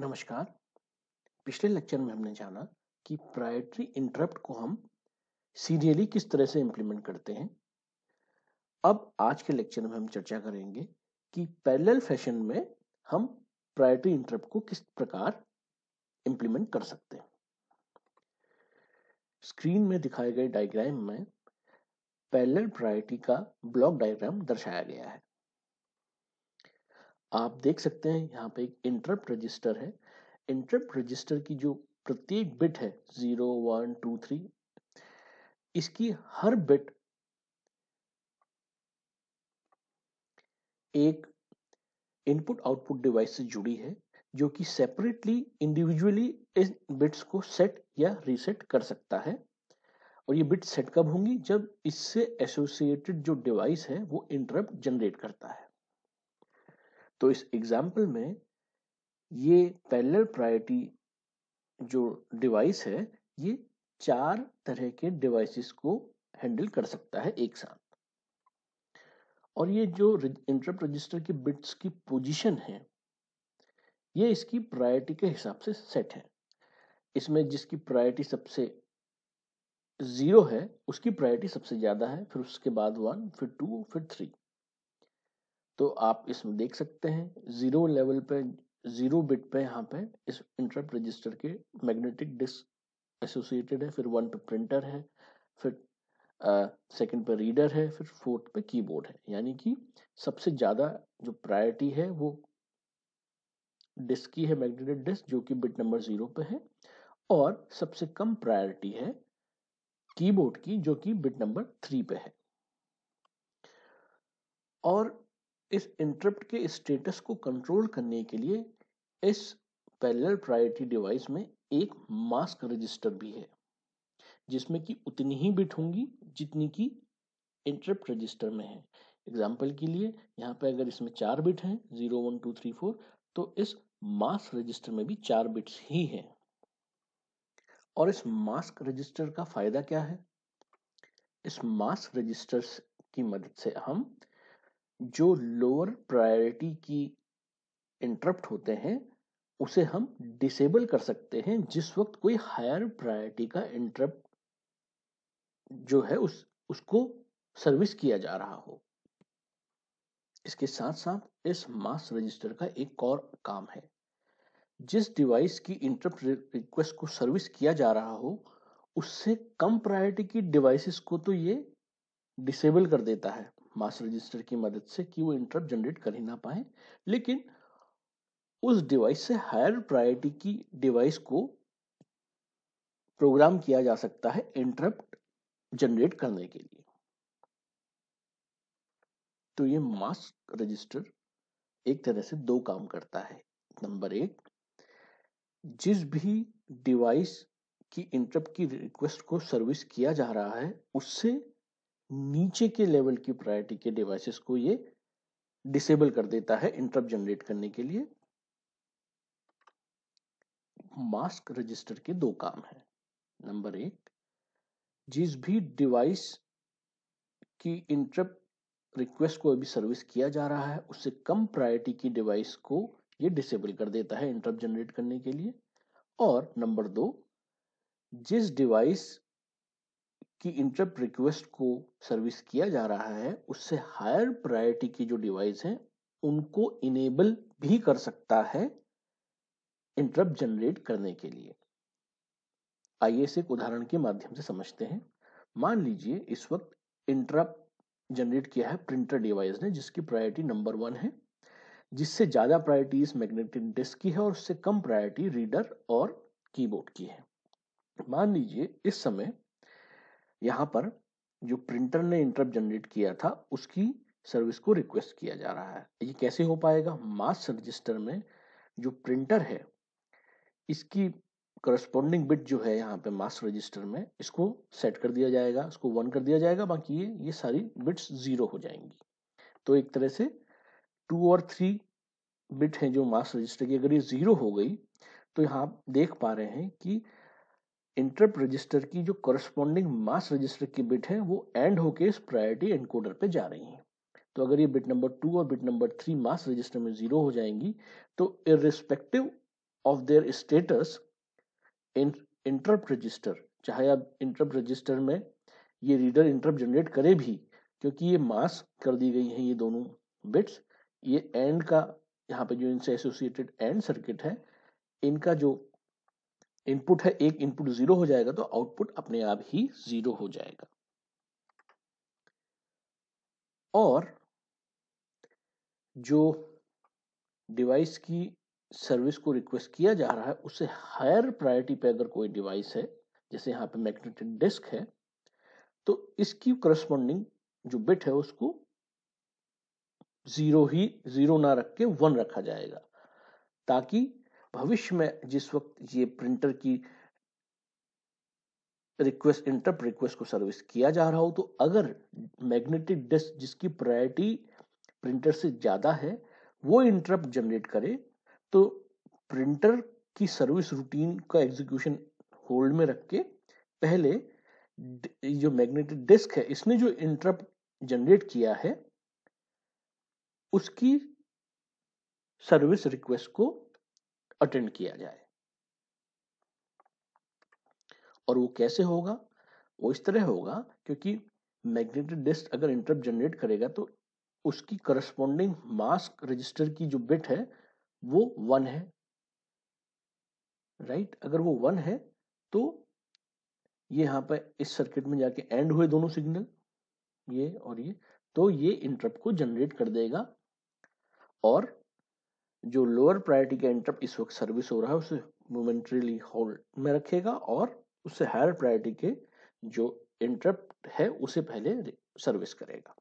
नमस्कार पिछले लेक्चर में हमने जाना कि प्रायोरिटी इंटरप्ट को हम सीरियली किस तरह से इंप्लीमेंट करते हैं अब आज के लेक्चर में हम चर्चा करेंगे कि पैरेलल फैशन में हम प्रायोरिटी इंटरप्ट को किस प्रकार इंप्लीमेंट कर सकते हैं स्क्रीन में दिखाए गए डायग्राम में पैरेलल प्रायोरिटी का ब्लॉक डायग्राम दर्शाया गया है आप देख सकते हैं यहाँ पे एक इंटरप्ट रजिस्टर है इंटरप्ट रजिस्टर की जो प्रत्येक बिट है जीरो वन टू थ्री इसकी हर बिट एक इनपुट आउटपुट डिवाइस से जुड़ी है जो कि सेपरेटली इंडिविजुअली इस बिट्स को सेट या रीसेट कर सकता है और ये बिट सेट कब होंगी जब इससे एसोसिएटेड जो डिवाइस है वो इंटरप्ट जनरेट करता है तो इस एग्जाम्पल में ये पैरेलल प्रायोरिटी जो डिवाइस है ये चार तरह के डिवाइसेस को हैंडल कर सकता है एक साथ और ये जो इंटरप्ट रजिस्टर की बिट्स की पोजीशन है ये इसकी प्रायोरिटी के हिसाब से सेट है इसमें जिसकी प्रायोरिटी सबसे जीरो है उसकी प्रायोरिटी सबसे ज्यादा है फिर उसके बाद वन फिर टू फिर थ्री तो आप इसमें देख सकते हैं जीरो लेवल पे जीरो बिट पे यहाँ पे इस इंटरप्ट रजिस्टर के मैग्नेटिक डिस्क एसोसिएटेड है फिर वन पे प्रिंटर है फिर सेकंड पे रीडर है फिर फोर्थ पे कीबोर्ड है यानी कि सबसे ज़्यादा जो प्रायोरिटी है वो डिस्क की है मैग्नेटिक डिस्क जो कि बिट नंबर जीरो पे है और सबसे कम प्रायोरिटी है कीबोर्ड की जो कि बिट नंबर थ्री पे है और इस इंटरप्ट के स्टेटस को कंट्रोल करने के लिए इस पैरेलल प्रायोरिटी डिवाइस में एक मास्क रजिस्टर भी है जिसमें कि उतनी ही बिट होंगी जितनी की इंटरप्ट रजिस्टर में है एग्जाम्पल के लिए यहाँ पे अगर इसमें चार बिट हैं zero one two three four तो इस मास्क रजिस्टर में भी चार बिट्स ही हैं और इस मास्क रजिस्टर का फायदा क्या है इस मास्क रजिस्टर्स की मदद से हम जो लोअर प्रायोरिटी की इंटरप्ट होते हैं उसे हम डिसेबल कर सकते हैं जिस वक्त कोई हायर प्रायोरिटी का इंटरप्ट जो है उस उसको सर्विस किया जा रहा हो इसके साथ साथ इस मास रजिस्टर का एक और काम है जिस डिवाइस की इंटरप्ट रिक्वेस्ट को सर्विस किया जा रहा हो उससे कम प्रायोरिटी की डिवाइसेस को तो ये डिसेबल कर देता है मास्टर रजिस्टर की मदद से कि वो इंटरप्ट जनरेट कर ही ना पाए लेकिन उस डिवाइस से हायर प्रायोरिटी की डिवाइस को प्रोग्राम किया जा सकता है इंटरप्ट जनरेट करने के लिए तो ये मास्क रजिस्टर एक तरह से दो काम करता है नंबर एक जिस भी डिवाइस की इंटरप्ट की रिक्वेस्ट को सर्विस किया जा रहा है उससे नीचे के लेवल की प्रायोरिटी के डिवाइसेस को ये डिसेबल कर देता है इंटरप्ट जनरेट करने के लिए मास्क रजिस्टर के दो काम है नंबर एक जिस भी डिवाइस की इंटरप्ट रिक्वेस्ट को अभी सर्विस किया जा रहा है उससे कम प्रायोरिटी की डिवाइस को ये डिसेबल कर देता है इंटरप्ट जनरेट करने के लिए और नंबर दो जिस डिवाइस कि इंटरप्ट रिक्वेस्ट को सर्विस किया जा रहा है उससे हायर प्रायोरिटी की जो डिवाइस है उनको इनेबल भी कर सकता है इंटरप्ट जनरेट करने के लिए आइए इसे एक उदाहरण के माध्यम से समझते हैं मान लीजिए इस वक्त इंटरप्ट जनरेट किया है प्रिंटर डिवाइस ने जिसकी प्रायोरिटी नंबर वन है जिससे ज़्यादा प्रायोरिटी इस मैग्नेटिक डिस्क की है और उससे कम प्रायोरिटी रीडर और कीबोर्ड की है मान लीजिए इस समय यहाँ पर जो प्रिंटर ने इंटरप जनरेट किया था उसकी सर्विस को रिक्वेस्ट किया जा रहा है ये कैसे हो पाएगा मास रजिस्टर में जो प्रिंटर है इसकी करस्पॉन्डिंग बिट जो है यहाँ पे मास रजिस्टर में इसको सेट कर दिया जाएगा इसको वन कर दिया जाएगा बाकी ये ये सारी बिट्स जीरो हो जाएंगी तो एक तरह से टू और थ्री बिट हैं जो मास रजिस्टर की अगर ये जीरो हो गई तो यहाँ आप देख पा रहे हैं कि इंटरप्ट रजिस्टर की जो करस्पॉन्डिंग मास रजिस्टर की बिट है वो एंड होके इस प्रायोरिटी एनकोडर पे जा रही है तो अगर ये बिट नंबर टू और bit number three mask register में जीरो हो जाएंगी तो irrespective of their status interrupt register चाहे आप इंटरप्ट रजिस्टर में ये रीडर इंटरप्ट जनरेट करे भी क्योंकि ये मास कर दी गई है ये दोनों बिट्स ये एंड का यहाँ पे जो इनसे एसोसिएटेड एंड सर्किट है इनका जो इनपुट है एक इनपुट जीरो हो जाएगा तो आउटपुट अपने आप ही जीरो हो जाएगा और जो डिवाइस की सर्विस को रिक्वेस्ट किया जा रहा है उससे हायर प्रायोरिटी पे अगर कोई डिवाइस है जैसे यहाँ पे मैग्नेटिक डिस्क है तो इसकी करस्पॉन्डिंग जो बिट है उसको जीरो ही जीरो ना रख के वन रखा जाएगा ताकि भविष्य में जिस वक्त ये प्रिंटर की रिक्वेस्ट इंटरप्ट रिक्वेस्ट को सर्विस किया जा रहा हो तो अगर मैग्नेटिक डिस्क जिसकी प्रायोरिटी प्रिंटर से ज़्यादा है वो इंटरप्ट जनरेट करे तो प्रिंटर की सर्विस रूटीन का एग्जीक्यूशन होल्ड में रख के पहले जो मैग्नेटिक डिस्क है इसने जो इंटरप्ट जनरेट किया है उसकी सर्विस रिक्वेस्ट को अटेंड किया जाए और वो कैसे होगा वो इस तरह होगा क्योंकि मैग्नेटिक डिस्क अगर इंटरप जनरेट करेगा तो उसकी करस्पॉन्डिंग मास्क रजिस्टर की जो बिट है वो वन है राइट right? अगर वो वन है तो ये यहां पर इस सर्किट में जाके एंड हुए दोनों सिग्नल ये और ये तो ये इंटरप्ट को जनरेट कर देगा और जो लोअर प्रायोरिटी का इंटरप्ट इस वक्त सर्विस हो रहा है उसे मोमेंट्रीली होल्ड में रखेगा और उससे हायर प्रायोरिटी के जो इंटरप्ट है उसे पहले सर्विस करेगा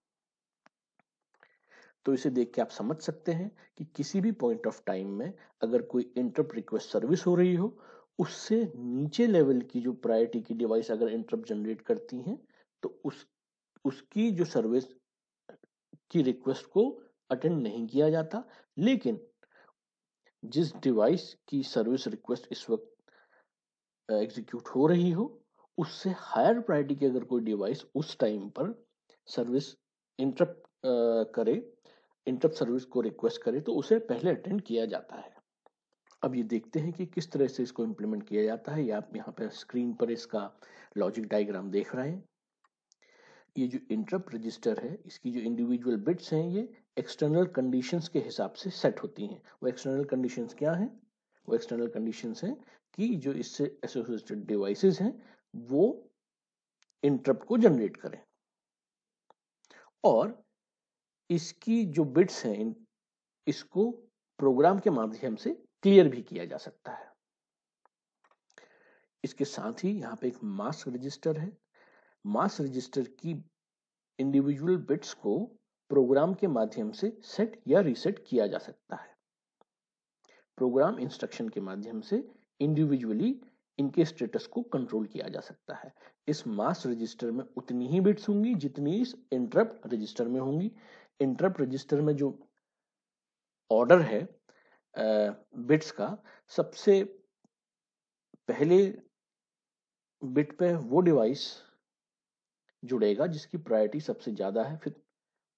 तो इसे देख के आप समझ सकते हैं कि किसी भी पॉइंट ऑफ टाइम में अगर कोई इंटरप्ट रिक्वेस्ट सर्विस हो रही हो उससे नीचे लेवल की जो प्रायोरिटी की डिवाइस अगर इंटरप्ट जनरेट करती हैं तो उस उसकी जो सर्विस की रिक्वेस्ट को अटेंड नहीं किया जाता लेकिन जिस डिवाइस की सर्विस रिक्वेस्ट इस वक्त एग्जीक्यूट हो रही हो उससे हायर प्रायोरिटी की अगर कोई डिवाइस उस टाइम पर सर्विस इंटरप्ट करे इंटरप्ट सर्विस को रिक्वेस्ट करे तो उसे पहले अटेंड किया जाता है अब ये देखते हैं कि किस तरह से इसको इम्प्लीमेंट किया जाता है या आप यहाँ पर स्क्रीन पर इसका लॉजिक डायग्राम देख रहे हैं ये जो इंटरप्ट रजिस्टर है इसकी जो इंडिविजुअल बिट्स हैं ये एक्सटर्नल कंडीशंस के हिसाब से सेट होती हैं वो एक्सटर्नल कंडीशंस क्या हैं वो एक्सटर्नल कंडीशंस हैं कि जो इससे एसोसिएटेड डिवाइसेस हैं वो इंटरप्ट को जनरेट करें और इसकी जो बिट्स हैं इसको प्रोग्राम के माध्यम से क्लियर भी किया जा सकता है इसके साथ ही यहाँ पे एक मास रजिस्टर है मास रजिस्टर की इंडिविजुअल बिट्स को प्रोग्राम के माध्यम से सेट या रीसेट किया जा सकता है प्रोग्राम इंस्ट्रक्शन के माध्यम से इंडिविजुअली इनके स्टेटस को कंट्रोल किया जा सकता है इस मास रजिस्टर में उतनी ही बिट्स होंगी जितनी इस इंटरप्ट रजिस्टर में होंगी इंटरप्ट रजिस्टर में जो ऑर्डर है बिट्स का सबसे पहले बिट पे वो डिवाइस जुड़ेगा जिसकी प्रायोरिटी सबसे ज़्यादा है फिर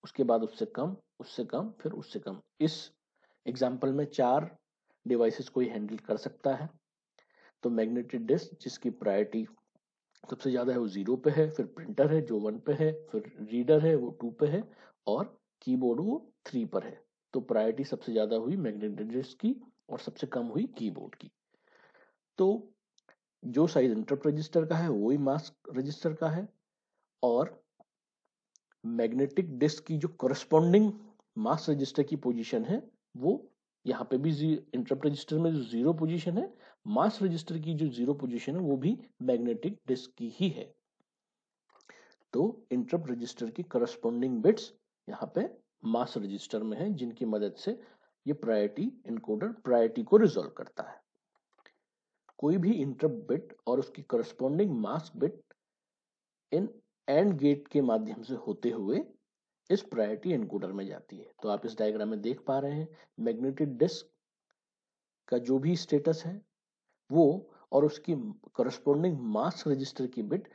उसके बाद उससे कम उससे कम फिर उससे कम इस एग्जाम्पल में चार डिवाइसेस को हैंडल कर सकता है तो मैग्नेटिक डिस्क जिसकी प्रायोरिटी सबसे ज़्यादा है वो ज़ीरो पे है फिर प्रिंटर है जो वन पे है फिर रीडर है वो टू पे है और कीबोर्ड वो थ्री पर है तो प्रायोरिटी सबसे ज़्यादा हुई मैग्नेटिक डिस्क की और सबसे कम हुई कीबोर्ड की तो जो साइज इंटरप रजिस्टर का है वही मास्क रजिस्टर का है और मैग्नेटिक डिस्क की जो करस्पॉन्डिंग मास रजिस्टर की पोजीशन है वो यहाँ पे भी इंटरप्ट रजिस्टर में जो जीरो पोजीशन है मास रजिस्टर की जो जीरो पोजीशन है वो भी मैग्नेटिक डिस्क की ही है तो इंटरप्ट रजिस्टर की करस्पॉन्डिंग बिट्स यहाँ पे मास रजिस्टर में है जिनकी मदद से ये प्रायोरिटी इनकोडर प्रायोरिटी को रिजोल्व करता है कोई भी इंटरप्ट बिट और उसकी करस्पॉन्डिंग मास बिट इन एंड गेट के माध्यम से होते हुए इस प्रायोरिटी एनकोडर में जाती है तो आप इस डायग्राम में देख पा रहे हैं मैग्नेटिक डिस्क का जो भी स्टेटस है वो और उसकी करस्पोंडिंग मास रजिस्टर की बिट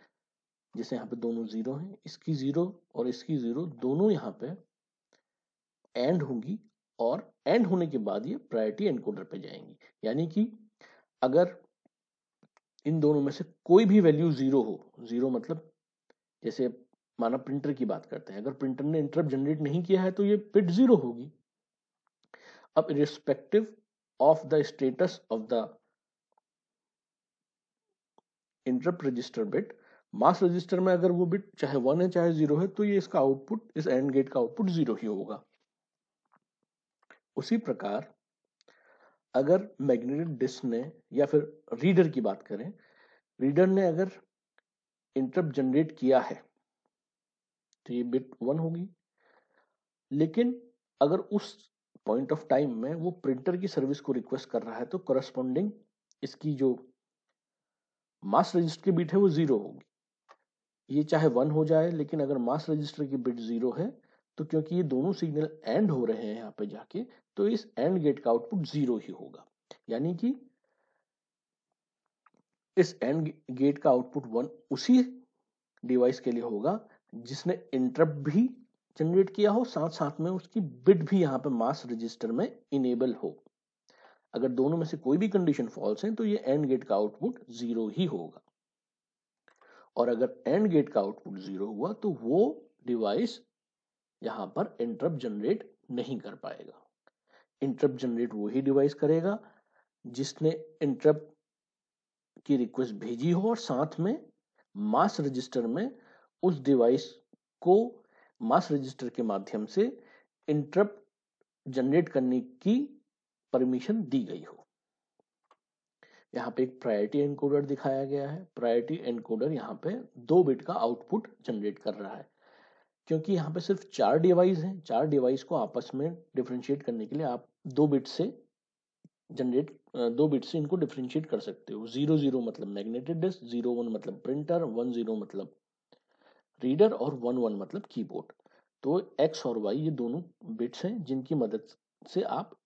जैसे यहाँ पे दोनों जीरो हैं इसकी जीरो और इसकी जीरो दोनों यहाँ पे एंड होंगी और एंड होने के बाद ये प्रायोरिटी एनकोडर पे जाएंगी यानी कि अगर इन दोनों में से कोई भी वैल्यू जीरो हो जीरो मतलब जैसे माना प्रिंटर की बात करते हैं अगर प्रिंटर ने इंटरप्ट जनरेट नहीं किया है तो ये पिट जीरो होगी अब respective of the status of the interrupt register bit mask register में अगर वो बिट चाहे वन है चाहे जीरो है तो ये इसका आउटपुट इस एंड गेट का आउटपुट जीरो ही होगा उसी प्रकार अगर मैग्नेटिक डिस्क ने या फिर रीडर की बात करें रीडर ने अगर इंटरप्ट जनरेट किया है तो ये बिट वन होगी लेकिन अगर उस पॉइंट ऑफ टाइम में वो प्रिंटर की सर्विस को रिक्वेस्ट कर रहा है तो करस्पॉन्डिंग इसकी जो मास रजिस्टर की बिट है वो जीरो होगी ये चाहे वन हो जाए लेकिन अगर मास रजिस्टर की बिट जीरो है तो क्योंकि ये दोनों सिग्नल एंड हो रहे हैं यहाँ पे जाके तो इस एंड गेट का आउटपुट जीरो ही होगा यानी कि इस एंड गेट का आउटपुट वन उसी डिवाइस के लिए होगा जिसने इंटरप्ट भी जनरेट किया हो साथ साथ में उसकी बिट भी यहाँ पे मास रजिस्टर में इनेबल हो अगर दोनों में से कोई भी कंडीशन फॉल्स है तो ये एंड गेट का आउटपुट जीरो ही होगा और अगर एंड गेट का आउटपुट जीरो हुआ तो वो डिवाइस यहाँ पर इंटरप्ट जनरेट नहीं कर पाएगा इंटरप्ट जनरेट वही डिवाइस करेगा जिसने इंटरप्ट की रिक्वेस्ट भेजी हो और साथ में मास रजिस्टर में उस डिवाइस को मास रजिस्टर के माध्यम से इंटरप्ट जनरेट करने की परमिशन दी गई हो यहाँ पे एक प्रायोरिटी एनकोडर दिखाया गया है प्रायोरिटी एनकोडर यहाँ पे दो बिट का आउटपुट जनरेट कर रहा है क्योंकि यहाँ पे सिर्फ चार डिवाइस हैं चार डिवाइस को आपस में डिफ्रेंशिएट करने के लिए आप दो बिट से जनरेट uh, दो बिट से इनको डिफ्रेंशिएट कर सकते हो जीरो जीरो मतलब मैग्नेटेड डिस्क जीरो वन मतलब प्रिंटर वन जीरो मतलब रीडर और वन वन मतलब कीबोर्ड तो एक्स और वाई ये दोनों बिट्स हैं जिनकी मदद से आप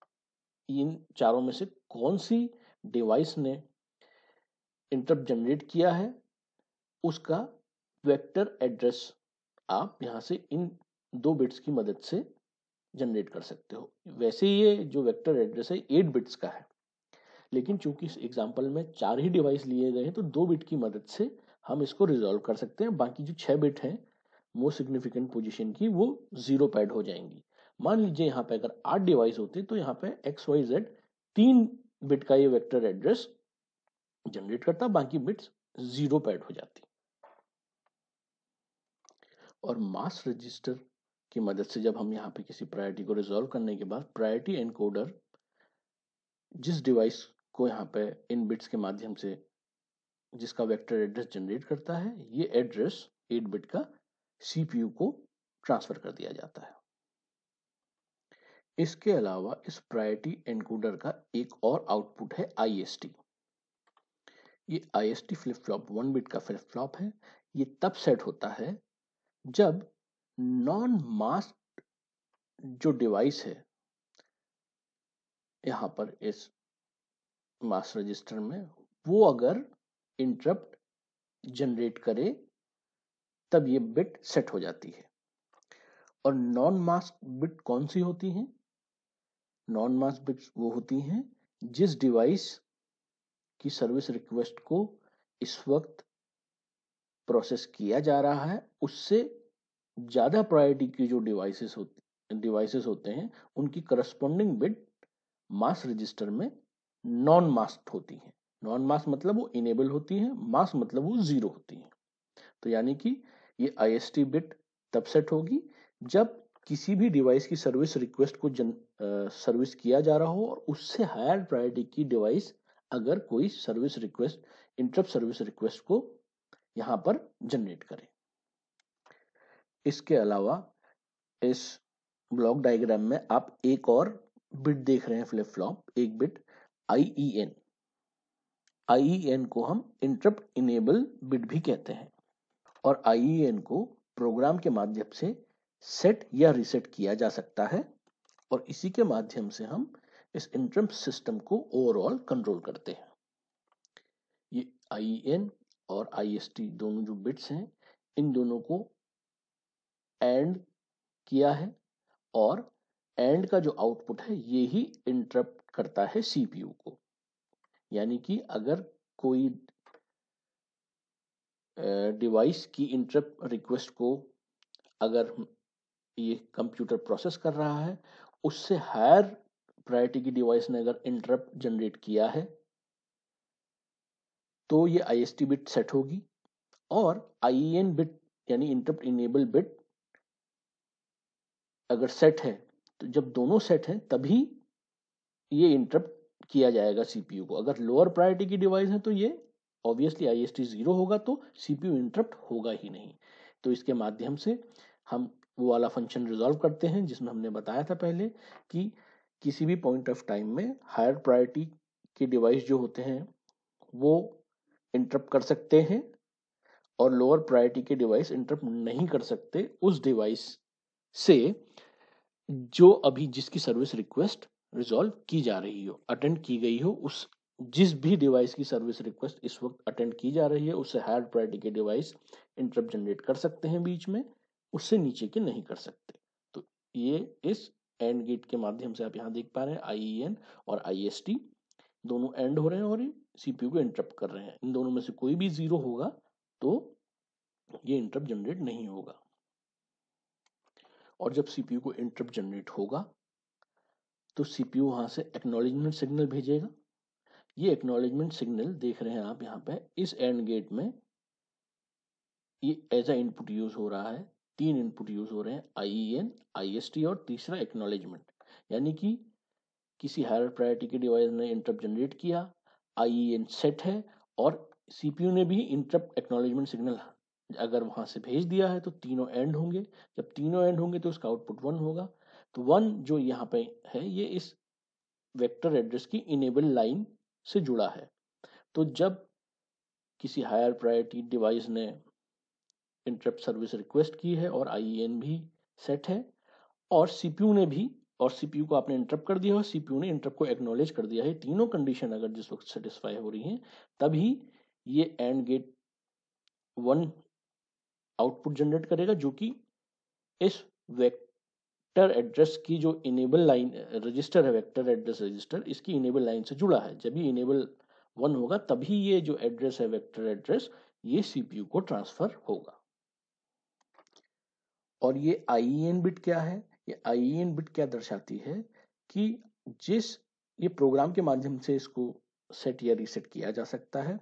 इन चारों में से कौन सी डिवाइस ने इंटरप्ट जनरेट किया है उसका वेक्टर एड्रेस आप यहाँ से इन दो बिट्स की मदद से जनरेट कर सकते हो वैसे ये जो वेक्टर एड्रेस है एट बिट्स का है लेकिन चूंकि इस एग्जाम्पल में चार ही डिवाइस लिए गए हैं तो दो बिट की मदद से हम इसको रिजॉल्व कर सकते हैं बाकी जो छः बिट हैं मोस्ट सिग्निफिकेंट पोजिशन की वो जीरो पैड हो जाएंगी मान लीजिए यहाँ पे अगर आठ डिवाइस होते तो यहाँ पे एक्स वाई जेड तीन बिट का ये वेक्टर एड्रेस जनरेट करता बाकी बिट्स जीरो पैड हो जाती और मास रजिस्टर की मदद से जब हम यहाँ पे किसी प्रायोरिटी को रिजॉल्व करने के बाद प्रायोरिटी एनकोडर जिस डिवाइस को यहाँ पे इन बिट्स के माध्यम से जिसका वेक्टर एड्रेस जनरेट करता है ये एड्रेस 8 बिट का सीपीयू को ट्रांसफर कर दिया जाता है इसके अलावा इस प्रायोरिटी एनकोडर का एक और आउटपुट है आईएसटी ये IST flip flop one bit का फ्लिप फ्लॉप है ये तब सेट होता है जब नॉन मास्क जो डिवाइस है यहां पर इस मास रजिस्टर में वो अगर इंटरप्ट जनरेट करे तब ये बिट सेट हो जाती है और नॉन मास्क बिट कौन सी होती है नॉन मास्क बिट्स वो होती हैं जिस डिवाइस की सर्विस रिक्वेस्ट को इस वक्त प्रोसेस किया जा रहा है उससे ज़्यादा प्रायोरिटी की जो डिवाइसेस होती डिवाइसेस होते हैं उनकी करस्पॉन्डिंग बिट मास रजिस्टर में नॉन मास्क होती है नॉन मास्क मतलब वो इनेबल होती है मास्क मतलब वो जीरो होती है तो यानी कि ये आई बिट तब सेट होगी जब किसी भी डिवाइस की सर्विस रिक्वेस्ट को जन सर्विस किया जा रहा हो और उससे हायर प्रायोरिटी की डिवाइस अगर कोई service request interrupt service request को यहाँ पर जनरेट करे इसके अलावा इस ब्लॉक डायग्राम में आप एक और बिट देख रहे हैं फ्लिप फ्लॉप एक bit IEN IEN e e को हम इंटरप्ट इनेबल बिट भी कहते हैं और आईईएन e को प्रोग्राम के माध्यम से सेट या रिसेट किया जा सकता है और इसी के माध्यम से हम इस इंटरप्ट सिस्टम को ओवरऑल कंट्रोल करते हैं ये आई एन और आई एस टी दोनों जो बिट्स हैं इन दोनों को एंड किया है और एंड का जो आउटपुट है ये ही इंटरप्ट करता है सीपीयू को यानी कि अगर कोई डिवाइस की इंटरप्ट रिक्वेस्ट को अगर ये कंप्यूटर प्रोसेस कर रहा है उससे हायर प्रायोरिटी की डिवाइस ने अगर इंटरप्ट जनरेट किया है तो ये आई बिट सेट होगी और आई बिट e यानी इंटरप्ट इनेबल बिट अगर सेट है तो जब दोनों सेट हैं तभी ये इंटरप्ट किया जाएगा सीपीयू को अगर लोअर प्रायोरिटी की डिवाइस है तो ये obviously I S T zero होगा तो सीपीयू इंटरप्ट होगा ही नहीं तो इसके माध्यम से हम वो वाला फंक्शन रिजॉल्व करते हैं जिसमें हमने बताया था पहले कि किसी भी पॉइंट ऑफ टाइम में हायर प्रायोरिटी के डिवाइस जो होते हैं वो इंटरप्ट कर सकते हैं और लोअर प्रायोरिटी के डिवाइस इंटरप्ट नहीं कर सकते उस डिवाइस से जो अभी जिसकी सर्विस रिक्वेस्ट रिजॉल्व की जा रही हो अटेंड की गई हो उस जिस भी डिवाइस की सर्विस रिक्वेस्ट इस वक्त अटेंड की जा रही है उससे हायर प्रायोरिटी के डिवाइस इंटरप्ट जनरेट कर सकते हैं बीच में उससे नीचे के नहीं कर सकते तो ये इस एंड गेट के माध्यम से आप यहाँ देख पा रहे हैं आई e और आई e दोनों एंड हो रहे हैं और ये सीपीयू को इंटरप्ट कर रहे हैं इन दोनों में से कोई भी जीरो होगा तो ये इंटरप्ट जनरेट नहीं होगा और जब सीपीयू को इंटरप्ट जनरेट होगा तो सीपीयू वहां से एक्नोलेजमेंट सिग्नल भेजेगा ये एक्नॉलेजमेंट सिग्नल देख रहे हैं आप यहाँ पे इस एंड गेट में ये एज ए इनपुट यूज हो रहा है तीन इनपुट यूज हो रहे हैं I N I S T और तीसरा एक्नोलेजमेंट यानी कि किसी हायर प्रायोरिटी के डिवाइस ने इंटरप्ट जनरेट किया आई एन सेट है और सीपीयू ने भी इंटरप्ट एक्नोलेजमेंट सिग्नल अगर वहां से भेज दिया है तो तीनों एंड होंगे जब तीनों एंड होंगे तो उसका आउटपुट वन होगा तो वन जो यहाँ पे है ये इस वेक्टर एड्रेस की इनेबल लाइन से जुड़ा है तो जब किसी हायर प्रायोरिटी डिवाइस ने इंटरप्ट सर्विस रिक्वेस्ट की है और आई e भी सेट है और सीपीयू ने भी और सीपीयू को आपने इंटरप्ट कर दिया और सीपीयू ने इंटरप्ट को एक्नोलेज कर दिया है तीनों कंडीशन अगर जिस वक्त सेटिस्फाई हो रही हैं तभी ये and gate one output generate करेगा जो कि इस वेक्टर एड्रेस की जो इनेबल लाइन रजिस्टर है वेक्टर एड्रेस रजिस्टर इसकी इनेबल लाइन से जुड़ा है जब ये इनेबल वन होगा तभी ये जो एड्रेस है वेक्टर एड्रेस ये सीपीयू को ट्रांसफर होगा और ये आई बिट क्या है ये आई बिट क्या दर्शाती है कि जिस ये प्रोग्राम के माध्यम से इसको सेट या रीसेट किया जा सकता है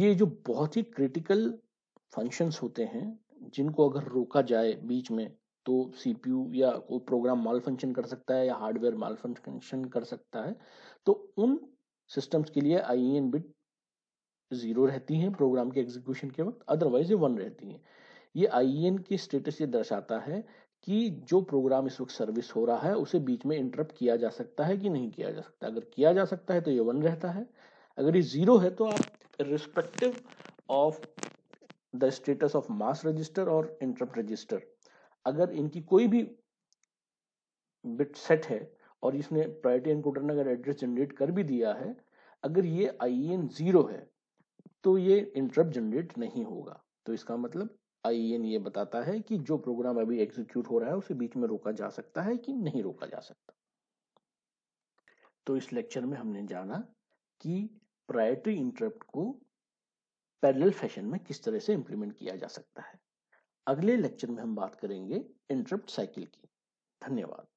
ये जो बहुत ही क्रिटिकल फंक्शंस होते हैं जिनको अगर रोका जाए बीच में तो सीपीयू या कोई प्रोग्राम माल फंक्शन कर सकता है या हार्डवेयर माल फंक्शन कर सकता है तो उन सिस्टम्स के लिए आई एन बिट जीरो रहती है प्रोग्राम के एग्जीक्यूशन के वक्त अदरवाइज ये वन रहती है ये आई एन e की स्टेटस ये दर्शाता है कि जो प्रोग्राम इस वक्त सर्विस हो रहा है उसे बीच में इंटरप्ट किया जा सकता है कि नहीं किया जा सकता अगर किया जा सकता है तो ये वन रहता है अगर ये जीरो है तो आप respective of the status of mask register और इंटरप्ट रजिस्टर अगर इनकी कोई भी बिट सेट है और इसने प्रायोरिटी इनकोडर ने अगर एड्रेस जनरेट कर भी दिया है अगर ये आई एन जीरो है तो ये इंटरप्ट जनरेट नहीं होगा तो इसका मतलब आई एन ये बताता है कि जो प्रोग्राम अभी एग्जीक्यूट हो रहा है उसे बीच में रोका जा सकता है कि नहीं रोका जा सकता तो इस लेक्चर में हमने जाना कि प्रायोरिटी इंटरप्ट को पैरेलल फैशन में किस तरह से इंप्लीमेंट किया जा सकता है अगले लेक्चर में हम बात करेंगे इंटरप्ट साइकिल की धन्यवाद